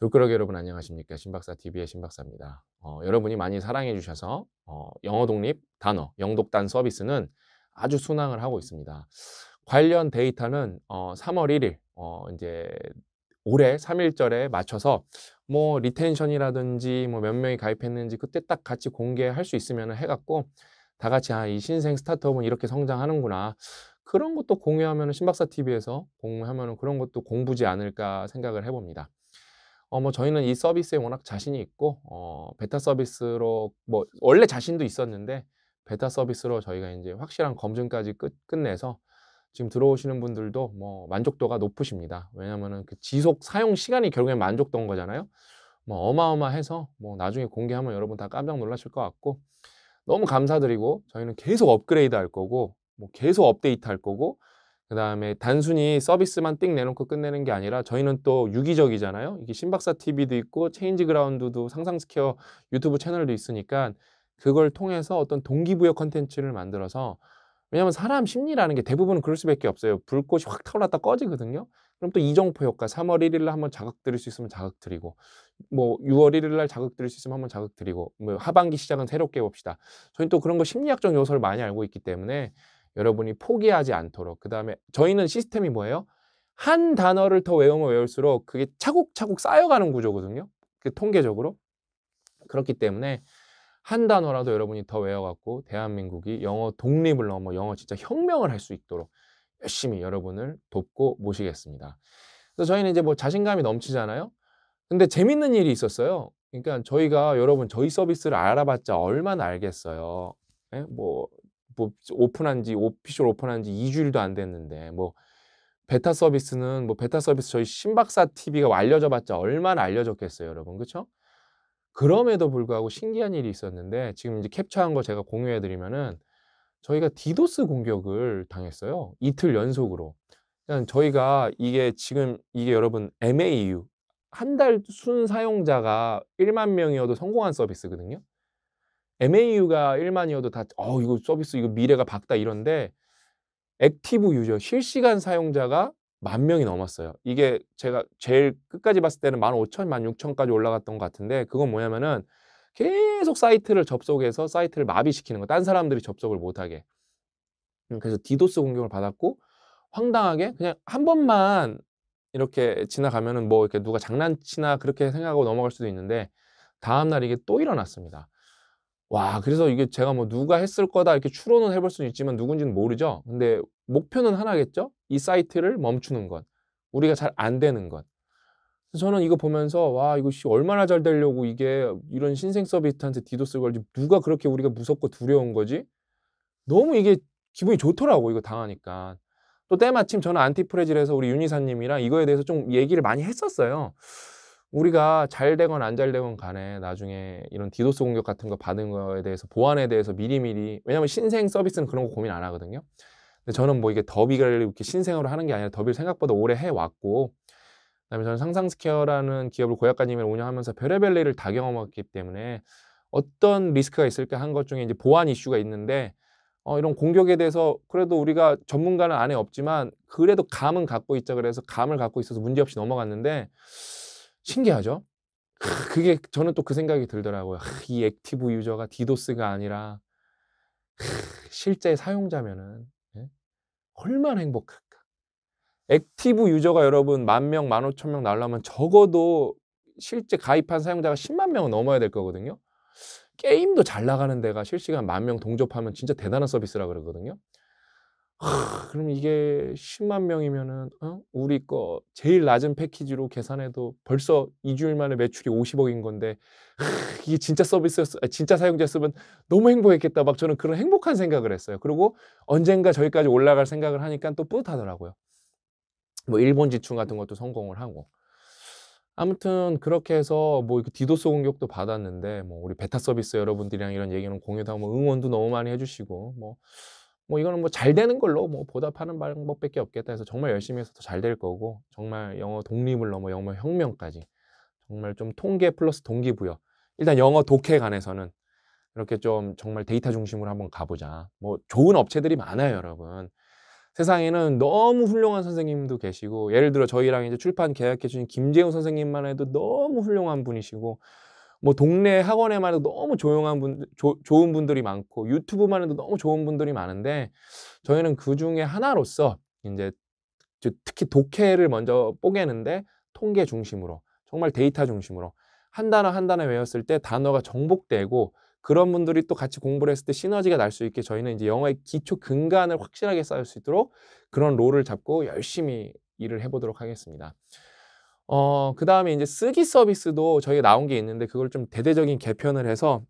졸그럭 여러분 안녕하십니까 신박사 TV의 신박사입니다. 어, 여러분이 많이 사랑해 주셔서 어, 영어 독립 단어 영독단 서비스는 아주 순항을 하고 있습니다. 관련 데이터는 어, 3월 1일 어, 이제 올해 3일절에 맞춰서 뭐 리텐션이라든지 뭐 몇 명이 가입했는지 그때 딱 같이 공개할 수 있으면 해갖고 다 같이 아, 이 신생 스타트업은 이렇게 성장하는구나 그런 것도 공유하면 신박사 TV에서 공유하면 그런 것도 공부지 않을까 생각을 해봅니다. 어, 뭐 저희는 이 서비스에 워낙 자신이 있고 어, 베타 서비스로 뭐 원래 자신도 있었는데 베타 서비스로 저희가 이제 확실한 검증까지 끝, 끝내서 지금 들어오시는 분들도 뭐 만족도가 높으십니다. 왜냐면은 그 지속 사용 시간이 결국엔 만족도인 거잖아요. 뭐 어마어마해서 뭐 나중에 공개하면 여러분 다 깜짝 놀라실 것 같고 너무 감사드리고 저희는 계속 업그레이드 할 거고 뭐 계속 업데이트 할 거고 그 다음에 단순히 서비스만 띵 내놓고 끝내는 게 아니라 저희는 또 유기적이잖아요. 이게 신박사 TV도 있고 체인지 그라운드도 상상스퀘어 유튜브 채널도 있으니까 그걸 통해서 어떤 동기부여 컨텐츠를 만들어서 왜냐하면 사람 심리라는 게 대부분은 그럴 수밖에 없어요. 불꽃이 확 타올랐다 꺼지거든요. 그럼 또 이정표 효과 3월 1일 날 한번 자극 드릴 수 있으면 자극 드리고 뭐 6월 1일 날 자극 드릴 수 있으면 한번 자극 드리고 뭐 하반기 시작은 새롭게 봅시다. 저희는 또 그런 거 심리학적 요소를 많이 알고 있기 때문에 여러분이 포기하지 않도록 그 다음에 저희는 시스템이 뭐예요? 한 단어를 더 외우면 외울수록 그게 차곡차곡 쌓여가는 구조거든요. 그 통계적으로 그렇기 때문에 한 단어라도 여러분이 더 외워갖고 대한민국이 영어 독립을 넘어 영어 진짜 혁명을 할 수 있도록 열심히 여러분을 돕고 모시겠습니다. 그래서 저희는 이제 뭐 자신감이 넘치잖아요. 근데 재밌는 일이 있었어요. 그러니까 저희가 여러분 저희 서비스를 알아봤자 얼마나 알겠어요. 네? 뭐뭐 오픈한 지 오피셜 오픈한 지 2주일도 안 됐는데 뭐 베타 서비스는 뭐 베타 서비스 저희 신박사 TV가 알려져 봤자 얼마나 알려졌겠어요, 여러분. 그렇죠? 그럼에도 불구하고 신기한 일이 있었는데 지금 이제 캡처한 거 제가 공유해 드리면은 저희가 디도스 공격을 당했어요. 이틀 연속으로. 저희가 이게 지금 이게 여러분 MAU 한 달 순 사용자가 1만 명이어도 성공한 서비스거든요. MAU가 1만이어도 다, 어, 이거 서비스, 이거 미래가 밝다 이런데, 액티브 유저, 실시간 사용자가 만 명이 넘었어요. 이게 제가 제일 끝까지 봤을 때는 만 오천, 만 육천까지 올라갔던 것 같은데, 그건 뭐냐면은 계속 사이트를 접속해서 사이트를 마비시키는 거, 딴 사람들이 접속을 못하게. 음, 그래서 디도스 공격을 받았고, 황당하게 그냥 한 번만 이렇게 지나가면은 뭐 이렇게 누가 장난치나 그렇게 생각하고 넘어갈 수도 있는데, 다음날 이게 또 일어났습니다. 와, 그래서 이게 제가 뭐 누가 했을 거다 이렇게 추론은 해볼 수는 있지만 누군지는 모르죠. 근데 목표는 하나겠죠? 이 사이트를 멈추는 것. 우리가 잘 안 되는 것. 저는 이거 보면서 와 이거 씨 얼마나 잘 되려고 이게 이런 신생 서비스한테 디도스 걸지 누가 그렇게 우리가 무섭고 두려운 거지 너무 이게 기분이 좋더라고 이거 당하니까 또 때마침 저는 안티프레질에서 우리 윤희사님이랑 이거에 대해서 좀 얘기를 많이 했었어요 우리가 잘 되건 안 잘 되건 간에 나중에 이런 디도스 공격 같은 거 받은 거에 대해서 보안에 대해서 미리미리 왜냐면 신생 서비스는 그런 거 고민 안 하거든요. 근데 저는 뭐 이게 더비를 이렇게 신생으로 하는 게 아니라 더비를 생각보다 오래 해왔고 그다음에 저는 상상스퀘어라는 기업을 고약가님을 운영하면서 별의별 일을 다 경험했기 때문에 어떤 리스크가 있을까 한 것 중에 이제 보안 이슈가 있는데 어, 이런 공격에 대해서 그래도 우리가 전문가는 안에 없지만 그래도 감은 갖고 있자 그래서 감을 갖고 있어서 문제없이 넘어갔는데 신기하죠? 그게 저는 또 그 생각이 들더라고요. 이 액티브 유저가 디도스가 아니라 실제 사용자면은 예? 얼마나 행복할까. 액티브 유저가 여러분 만 명, 만 오천 명 날라면 적어도 실제 가입한 사용자가 10만 명은 넘어야 될 거거든요. 게임도 잘 나가는 데가 실시간 만 명 동접하면 진짜 대단한 서비스라 그러거든요. 하, 그럼 이게 10만 명이면은 어? 우리 거 제일 낮은 패키지로 계산해도 벌써 2주일 만에 매출이 50억인 건데 하, 이게 진짜 서비스였어 아, 진짜 사용자였으면 너무 행복했겠다 막 저는 그런 행복한 생각을 했어요. 그리고 언젠가 저희까지 올라갈 생각을 하니까 또 뿌듯하더라고요. 뭐 일본 지출 같은 것도 성공을 하고 아무튼 그렇게 해서 뭐 디도스 공격도 받았는데 뭐 우리 베타 서비스 여러분들이랑 이런 얘기는 공유도 하고 뭐 응원도 너무 많이 해주시고 뭐. 뭐 이거는 뭐 잘 되는 걸로 뭐 보답하는 방법밖에 없겠다 해서 정말 열심히 해서 더 잘 될 거고 정말 영어 독립을 넘어 영어 혁명까지 정말 좀 통계 플러스 동기부여 일단 영어 독해 관해서는 이렇게 좀 정말 데이터 중심으로 한번 가보자 뭐 좋은 업체들이 많아요 여러분 세상에는 너무 훌륭한 선생님도 계시고 예를 들어 저희랑 이제 출판 계약해 주신 김재훈 선생님만 해도 너무 훌륭한 분이시고 뭐 동네 학원에만 해도 너무 조용한 분, 조, 좋은 분들이 많고 유튜브만 해도 너무 좋은 분들이 많은데 저희는 그 중에 하나로서 이제 특히 독해를 먼저 뽀개는데 통계 중심으로 정말 데이터 중심으로 한 단어 한 단어 외웠을 때 단어가 정복되고 그런 분들이 또 같이 공부를 했을 때 시너지가 날 수 있게 저희는 이제 영어의 기초 근간을 확실하게 쌓을 수 있도록 그런 롤을 잡고 열심히 일을 해보도록 하겠습니다. 어, 그 다음에 이제 쓰기 서비스도 저희가 나온 게 있는데 그걸 좀 대대적인 개편을 해서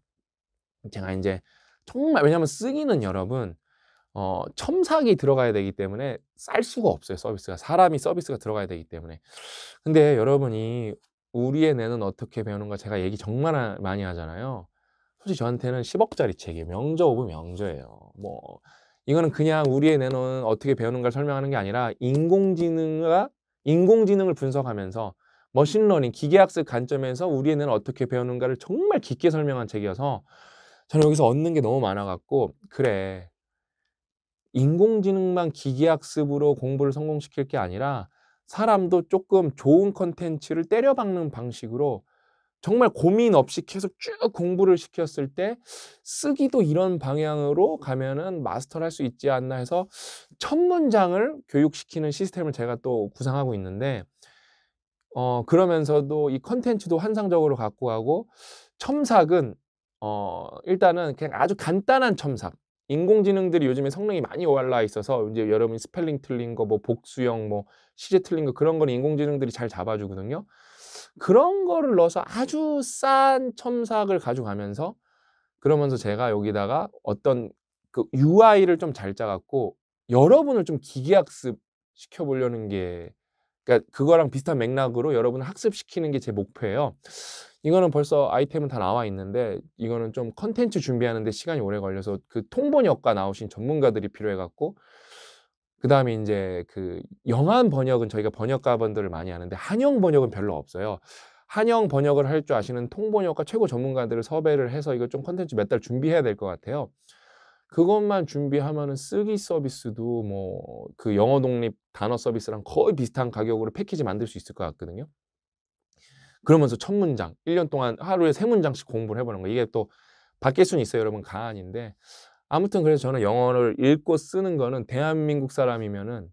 제가 이제 정말 왜냐하면 쓰기는 여러분 어, 첨삭이 들어가야 되기 때문에 쌀 수가 없어요 서비스가 사람이 서비스가 들어가야 되기 때문에 근데 여러분이 우리의 뇌는 어떻게 배우는가 제가 얘기 정말 많이 하잖아요 솔직히 저한테는 10억짜리 책이 에요 명저 오브 명저예요 뭐 이거는 그냥 우리의 뇌는 어떻게 배우는가 설명하는 게 아니라 인공지능과 인공지능을 분석하면서 머신러닝, 음. 기계학습 관점에서 우리는 어떻게 배우는가를 정말 깊게 설명한 책이어서 저는 여기서 얻는 게 너무 많아갖고 그래 인공지능만 기계학습으로 공부를 성공시킬 게 아니라 사람도 조금 좋은 컨텐츠를 때려박는 방식으로 정말 고민 없이 계속 쭉 공부를 시켰을 때 쓰기도 이런 방향으로 가면은 마스터를 할 수 있지 않나 해서 첫 문장을 교육시키는 시스템을 제가 또 구상하고 있는데 어 그러면서도 이 컨텐츠도 환상적으로 갖고 가고 첨삭은 어 일단은 그냥 아주 간단한 첨삭 인공지능들이 요즘에 성능이 많이 올라 있어서 이제 여러분이 스펠링 틀린 거 뭐 복수형 뭐 시제 틀린 거 그런 거는 인공지능들이 잘 잡아주거든요 그런 거를 넣어서 아주 싼 첨삭을 가져가면서 그러면서 제가 여기다가 어떤 그 UI를 좀 잘 짜갖고 여러분을 좀 기계학습 시켜보려는 게 그러니까 그거랑 비슷한 맥락으로 여러분을 학습시키는 게 제 목표예요. 이거는 벌써 아이템은 다 나와 있는데 이거는 좀 컨텐츠 준비하는데 시간이 오래 걸려서 그 통번역과 나오신 전문가들이 필요해갖고 그 다음에 이제 그 영한 번역은 저희가 번역가분들을 많이 하는데 한영 번역은 별로 없어요. 한영 번역을 할 줄 아시는 통번역과 최고 전문가들을 섭외를 해서 이거 좀 컨텐츠 몇 달 준비해야 될 것 같아요. 그것만 준비하면은 쓰기 서비스도 뭐 그 영어 독립 단어 서비스랑 거의 비슷한 가격으로 패키지 만들 수 있을 것 같거든요. 그러면서 첫 문장, 1년 동안 하루에 세 문장씩 공부를 해보는 거. 이게 또 바뀔 수는 있어요, 여러분. 가안인데. 아무튼 그래서 저는 영어를 읽고 쓰는 거는 대한민국 사람이면은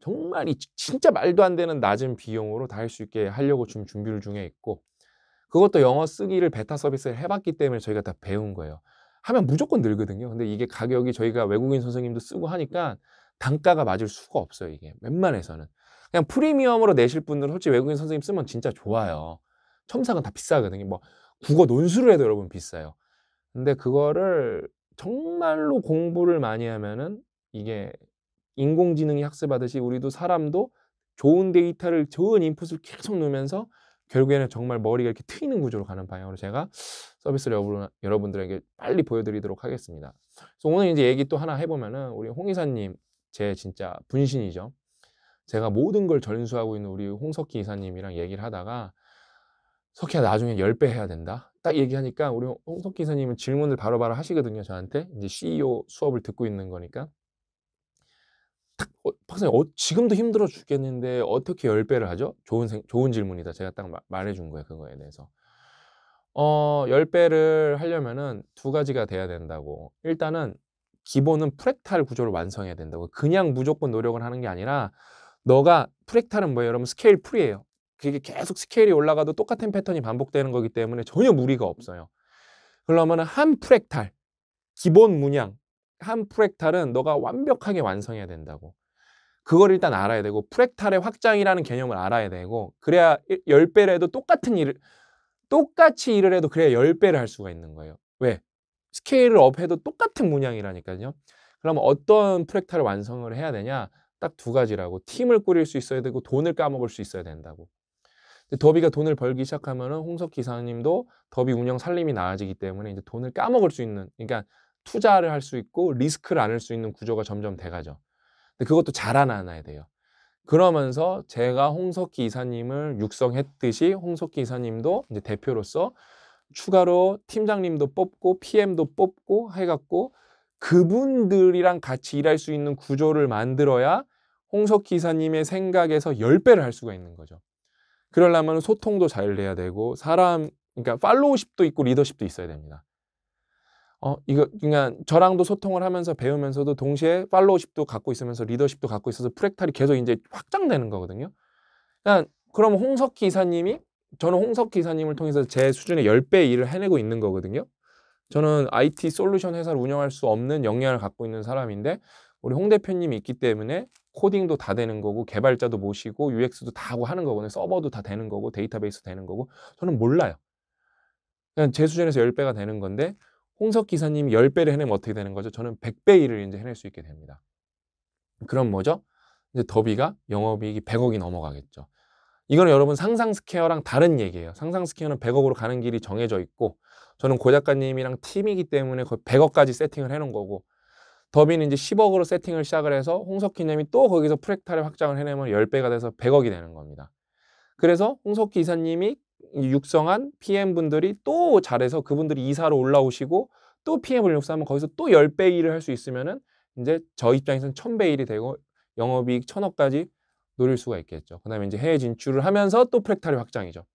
정말 이 진짜 말도 안 되는 낮은 비용으로 다 할 수 있게 하려고 지금 준비를 중에 있고 그것도 영어 쓰기를 베타 서비스를 해봤기 때문에 저희가 다 배운 거예요. 하면 무조건 늘거든요. 근데 이게 가격이 저희가 외국인 선생님도 쓰고 하니까 단가가 맞을 수가 없어요. 이게 웬만해서는 그냥 프리미엄으로 내실 분들은 솔직히 외국인 선생님 쓰면 진짜 좋아요. 첨삭은 다 비싸거든요. 뭐 국어 논술을 해도 여러분 비싸요. 근데 그거를 정말로 공부를 많이 하면은 이게 인공지능이 학습하듯이 우리도 사람도 좋은 데이터를 좋은 인풋을 계속 넣으면서 결국에는 정말 머리가 이렇게 트이는 구조로 가는 방향으로 제가 서비스를 여러분, 여러분들에게 빨리 보여드리도록 하겠습니다. 그래서 오늘 이제 얘기 또 하나 해보면은 우리 홍 이사님 제 진짜 분신이죠. 제가 모든 걸 전수하고 있는 우리 홍석희 이사님이랑 얘기를 하다가 석희야 나중에 1 0배 해야 된다. 딱 얘기하니까 우리 홍석 기사님은 질문을 바로바로 바로 하시거든요. 저한테 이제 CEO 수업을 듣고 있는 거니까. 탁, 어, 박사님, 어, 지금도 힘들어 죽겠는데 어떻게 열배를 하죠? 좋은, 생, 좋은 질문이다. 제가 딱 마, 말해준 거예요. 그거에 대해서. 어, 열배를 하려면은 두 가지가 돼야 된다고. 일단은 기본은 프랙탈 구조를 완성해야 된다고. 그냥 무조건 노력을 하는 게 아니라 너가 프랙탈은 뭐예요? 여러분 스케일 풀이에요. 그게 계속 스케일이 올라가도 똑같은 패턴이 반복되는 거기 때문에 전혀 무리가 없어요. 그러면 한 프랙탈, 기본 문양, 한 프랙탈은 너가 완벽하게 완성해야 된다고. 그걸 일단 알아야 되고 프랙탈의 확장이라는 개념을 알아야 되고 그래야 10배를 해도 똑같은 일을 똑같이 일을 해도 그래야 10배를 할 수가 있는 거예요. 왜? 스케일을 업해도 똑같은 문양이라니까요. 그러면 어떤 프랙탈을 완성을 해야 되냐? 딱 두 가지라고. 팀을 꾸릴 수 있어야 되고 돈을 까먹을 수 있어야 된다고. 더비가 돈을 벌기 시작하면은 홍석 기사님도 더비 운영 살림이 나아지기 때문에 이제 돈을 까먹을 수 있는 그러니까 투자를 할 수 있고 리스크를 안을 수 있는 구조가 점점 돼가죠. 근데 그것도 자라나야 돼요. 그러면서 제가 홍석기 이사님을 육성했듯이 홍석기 이사님도 이제 대표로서 추가로 팀장님도 뽑고 PM도 뽑고 해갖고 그분들이랑 같이 일할 수 있는 구조를 만들어야 홍석기 이사님의 생각에서 1 열배를할 수가 있는 거죠. 그러려면 소통도 잘 돼야 되고 사람 그러니까 팔로우십도 있고 리더십도 있어야 됩니다. 어 이거 그러니까 저랑도 소통을 하면서 배우면서도 동시에 팔로우십도 갖고 있으면서 리더십도 갖고 있어서 프랙탈이 계속 이제 확장되는 거거든요. 그러니까 그럼 홍석희 이사님이 저는 홍석희 이사님을 통해서 제 수준의 10배 일을 해내고 있는 거거든요. 저는 IT 솔루션 회사를 운영할 수 없는 역량을 갖고 있는 사람인데 우리 홍 대표님이 있기 때문에 코딩도 다 되는 거고 개발자도 모시고 UX도 다 하고 하는 거거든요. 서버도 다 되는 거고 데이터베이스 되는 거고 저는 몰라요. 그냥 제 수준에서 10배가 되는 건데 홍석 기사님 10배를 해내면 어떻게 되는 거죠? 저는 100배 일을 이제 해낼 수 있게 됩니다. 그럼 뭐죠? 이제 더비가 영업이익이 100억이 넘어가겠죠. 이건 여러분 상상 스퀘어랑 다른 얘기예요. 상상 스퀘어는 100억으로 가는 길이 정해져 있고 저는 고 작가님이랑 팀이기 때문에 거의 100억까지 세팅을 해놓은 거고 더비는 이제 10억으로 세팅을 시작을 해서 홍석희님이 또 거기서 프랙탈를 확장을 해내면 10배가 돼서 100억이 되는 겁니다. 그래서 홍석희 이사님이 육성한 PM분들이 또 잘해서 그분들이 이사로 올라오시고 또 PM을 육성하면 거기서 또 10배 일을 할 수 있으면은 이제 저 입장에서는 1000배 일이 되고 영업이익 1000억까지 노릴 수가 있겠죠. 그 다음에 이제 해외 진출을 하면서 또프랙탈이 확장이죠.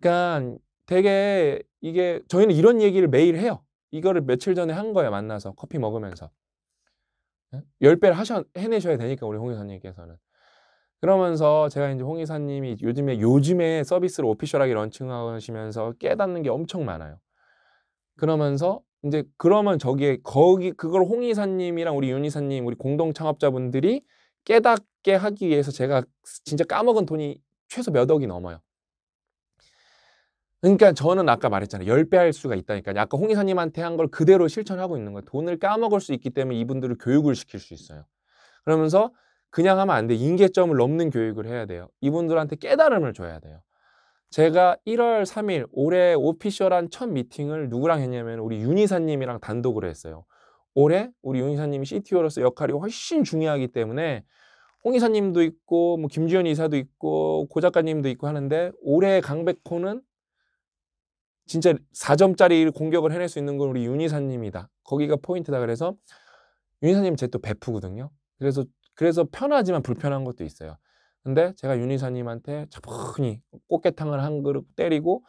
그러니까 되게 이게 저희는 이런 얘기를 매일 해요. 이거를 며칠 전에 한 거예요. 만나서 커피 먹으면서. 1 예? 0배를 하셔, 해내셔야 되니까 우리 홍 이사님께서는. 그러면서 제가 이제 홍 이사님이 요즘에 요즘에 서비스를 오피셜하게 런칭하시면서 깨닫는 게 엄청 많아요. 그러면서 이제 그러면 저기에 거기 그걸 홍 이사님이랑 우리 윤 이사님 우리 공동 창업자분들이 깨닫게 하기 위해서 제가 진짜 까먹은 돈이 최소 몇 억이 넘어요. 그러니까 저는 아까 말했잖아요. 10배 할 수가 있다니까. 요 아까 홍 이사님한테 한 걸 그대로 실천하고 있는 거예요. 돈을 까먹을 수 있기 때문에 이분들을 교육을 시킬 수 있어요. 그러면서 그냥 하면 안 돼. 인계점을 넘는 교육을 해야 돼요. 이분들한테 깨달음을 줘야 돼요. 제가 1월 3일 올해 오피셜한 첫 미팅을 누구랑 했냐면 우리 윤희사님이랑 단독으로 했어요. 올해 우리 윤희사님이 CTO로서 역할이 훨씬 중요하기 때문에 홍 이사님도 있고 뭐 김지현 이사도 있고 고 작가님도 있고 하는데 올해 강백호는 진짜 4점짜리 공격을 해낼 수 있는 건 우리 윤희사님이다. 거기가 포인트다. 그래서 윤희사님 제 또 베프거든요. 그래서 그래서 편하지만 불편한 것도 있어요. 근데 제가 윤희사님한테 차분히 꽃게탕을 한 그릇 때리고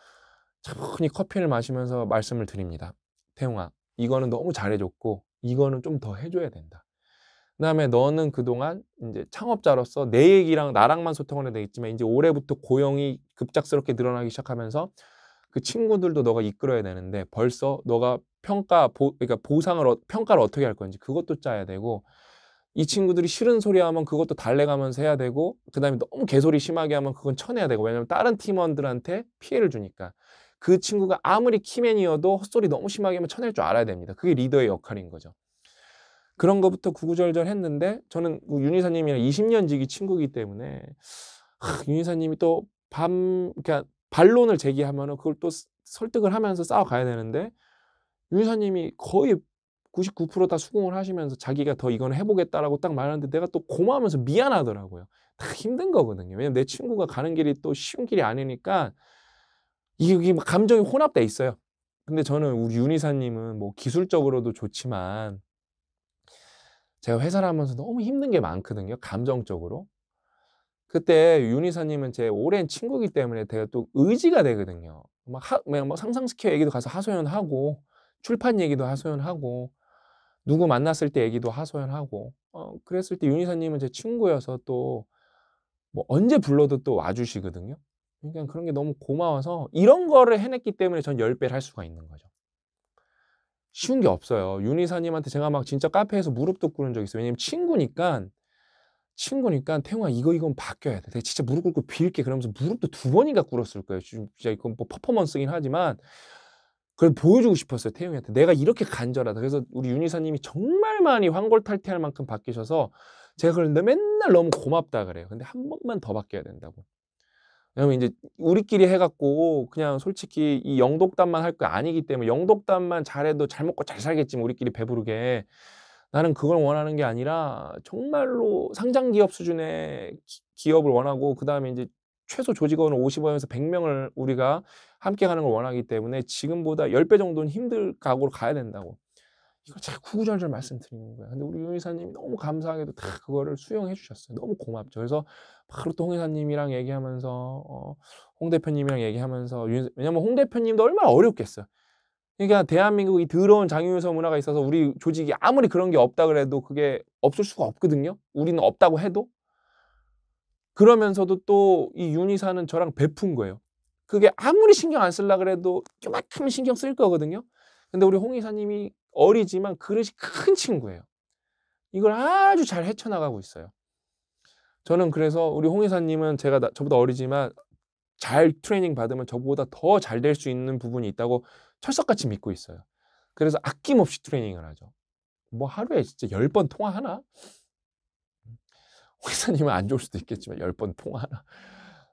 차분히 커피를 마시면서 말씀을 드립니다. 태용아, 이거는 너무 잘해줬고 이거는 좀 더 해줘야 된다. 그다음에 너는 그동안 이제 창업자로서 내 얘기랑 나랑만 소통을 해야 되겠지만 이제 올해부터 고용이 급작스럽게 늘어나기 시작하면서 그 친구들도 너가 이끌어야 되는데 벌써 너가 평가 보, 그러니까 보상을 평가를 어떻게 할 건지 그것도 짜야 되고 이 친구들이 싫은 소리 하면 그것도 달래가면서 해야 되고 그다음에 너무 개소리 심하게 하면 그건 쳐내야 되고 왜냐면 다른 팀원들한테 피해를 주니까 그 친구가 아무리 키맨이어도 헛소리 너무 심하게 하면 쳐낼 줄 알아야 됩니다. 그게 리더의 역할인 거죠. 그런 것부터 구구절절 했는데 저는 그 윤이사님이랑 20년 지기 친구기 이 때문에 윤이사님이 또 밤 그러니까 반론을 제기하면 그걸 또 설득을 하면서 싸워가야 되는데 윤 이사님이 거의 99%다 수긍을 하시면서 자기가 더 이건 해보겠다라고 딱 말하는데 내가 또 고마우면서 미안하더라고요. 다 힘든 거거든요. 왜냐면 내 친구가 가는 길이 또 쉬운 길이 아니니까 이게 감정이 혼합돼 있어요. 근데 저는 우리 윤 이사님은 뭐 기술적으로도 좋지만 제가 회사를 하면서 너무 힘든 게 많거든요. 감정적으로. 그때 윤희사님은제 오랜 친구기 이 때문에 제가 또 의지가 되거든요. 막, 하, 막 상상시켜 얘기도 가서 하소연하고 출판 얘기도 하소연하고 누구 만났을 때 얘기도 하소연하고 어, 그랬을 때윤희사님은제 친구여서 또 뭐 언제 불러도 또 와주시거든요. 그러니까 그런 게 너무 고마워서 이런 거를 해냈기 때문에 전 10배를 할 수가 있는 거죠. 쉬운 게 없어요. 윤희사님한테 제가 막 진짜 카페에서 무릎도 꿇은 적 있어요. 왜냐면 친구니까 친구니까 태웅아 이거 이건 바뀌어야 돼. 내가 진짜 무릎 꿇고 빌게 그러면서 무릎도 두 번인가 꿇었을 거예요. 진짜 이건 뭐 퍼포먼스긴 하지만 그걸 보여주고 싶었어요 태웅이한테 내가 이렇게 간절하다. 그래서 우리 윤이사님이 정말 많이 황골탈퇴할 만큼 바뀌셔서 제가 그런데 맨날 너무 고맙다 그래요. 근데 한 번만 더 바뀌어야 된다고. 왜냐면 이제 우리끼리 해갖고 그냥 솔직히 이 영독담만 할 거 아니기 때문에 영독담만 잘해도 잘 먹고 잘 살겠지만 우리끼리 배부르게 나는 그걸 원하는 게 아니라 정말로 상장 기업 수준의 기, 업을 원하고 그다음에 이제 최소 조직원을 50원에서 100명을 우리가 함께 가는걸 원하기 때문에 지금보다 10배 정도는 힘들 각오로 가야 된다고. 이걸 자 구구절절 말씀드리는 거예요. 근데 우리 용의사님이 너무 감사하게도 다 그거를 수용해 주셨어요. 너무 고맙죠. 그래서 바로 또홍 이사님이랑 얘기하면서 어, 홍 대표님이랑 얘기하면서 왜냐면 홍 대표님도 얼마나 어렵겠어요. 그러니까 대한민국 이 더러운 장유유서 문화가 있어서 우리 조직이 아무리 그런 게 없다 그래도 그게 없을 수가 없거든요. 우리는 없다고 해도. 그러면서도 또 이 윤희사는 저랑 베푼 거예요. 그게 아무리 신경 안 쓸라 그래도 요만큼 신경 쓸 거거든요. 근데 우리 홍 이사님이 어리지만 그릇이 큰 친구예요. 이걸 아주 잘 헤쳐나가고 있어요. 저는 그래서 우리 홍 이사님은 제가 나, 저보다 어리지만 잘 트레이닝 받으면 저보다 더 잘 될 수 있는 부분이 있다고 철석같이 믿고 있어요. 그래서 아낌없이 트레이닝을 하죠. 뭐 하루에 진짜 10번 통화하나? 음. 회사님은 안 좋을 수도 있겠지만 10번 통화하나?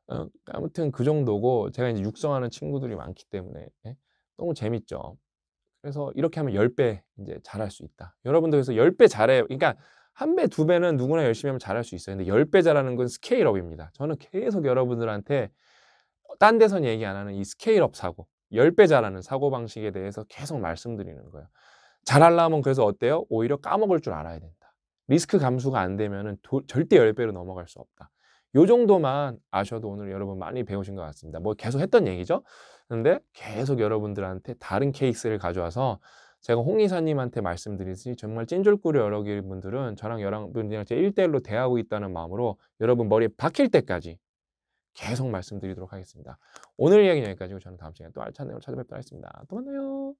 어, 아무튼 그 정도고 제가 이제 육성하는 친구들이 많기 때문에 예? 너무 재밌죠. 그래서 이렇게 하면 10배 이제 잘할 수 있다. 여러분도 그래서 10배 잘해요. 그러니까 한 배, 두 배는 누구나 열심히 하면 잘할 수 있어요. 근데 10배 잘하는 건 스케일업입니다. 저는 계속 여러분들한테 딴 데선 얘기 안 하는 이 스케일업 사고. 열배잘하는 사고방식에 대해서 계속 말씀드리는 거예요. 잘하려면 그래서 어때요? 오히려 까먹을 줄 알아야 된다. 리스크 감수가 안 되면 절대 열배로 넘어갈 수 없다. 요 정도만 아셔도 오늘 여러분 많이 배우신 것 같습니다. 뭐 계속 했던 얘기죠? 근데 계속 여러분들한테 다른 케이스를 가져와서 제가 홍 이사님한테 말씀드리듯이 정말 찐졸꾸려 여러 분들은 저랑 여러분이랑 제 1대1로 대하고 있다는 마음으로 여러분 머리에 박힐 때까지 계속 말씀드리도록 하겠습니다. 오늘 이야기는 여기까지고 저는 다음 시간에 또 알찬 내용으 찾아뵙도록 하겠습니다. 또 만나요.